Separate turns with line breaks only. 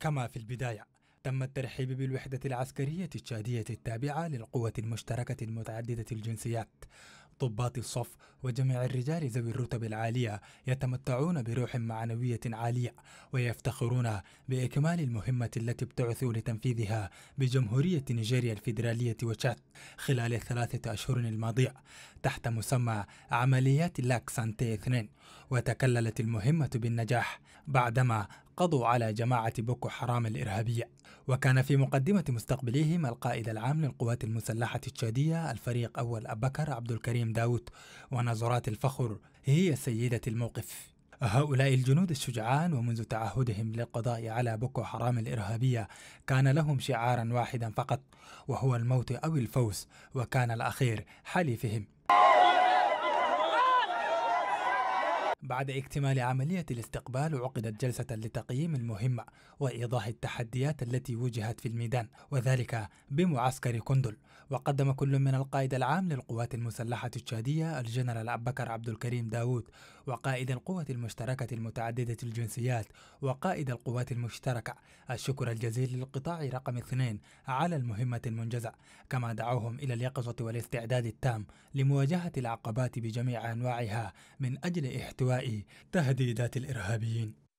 كما في البداية تم الترحيب بالوحدة العسكرية التشادية التابعة للقوة المشتركة المتعددة الجنسيات ضباط الصف وجميع الرجال ذوي الرتب العالية يتمتعون بروح معنوية عالية ويفتخرون بإكمال المهمة التي ابتعثوا لتنفيذها بجمهورية نيجيريا الفيدرالية وشات خلال الثلاثة أشهر الماضية تحت مسمى عمليات لاك سانتي اثنين وتكللت المهمة بالنجاح بعدما قضوا على جماعة بوكو حرام الإرهابية وكان في مقدمة مستقبليهم القائد العام للقوات المسلحة التشادية الفريق أول أبكر عبد الكريم داوود نظرات الفخر هي سيدة الموقف هؤلاء الجنود الشجعان ومنذ تعهدهم للقضاء على بوكو حرام الإرهابية كان لهم شعارا واحدا فقط وهو الموت أو الفوز وكان الأخير حليفهم بعد اكتمال عملية الاستقبال عقدت جلسة لتقييم المهمة وإيضاح التحديات التي وجهت في الميدان وذلك بمعسكر كندل وقدم كل من القائد العام للقوات المسلحة التشادية الجنرال بكر عبد الكريم داوود وقائد القوة المشتركة المتعددة الجنسيات وقائد القوات المشتركة الشكر الجزيل للقطاع رقم اثنين على المهمة المنجزة كما دعوهم إلى اليقظة والاستعداد التام لمواجهة العقبات بجميع أنواعها من أجل إحتواء تهديدات الإرهابيين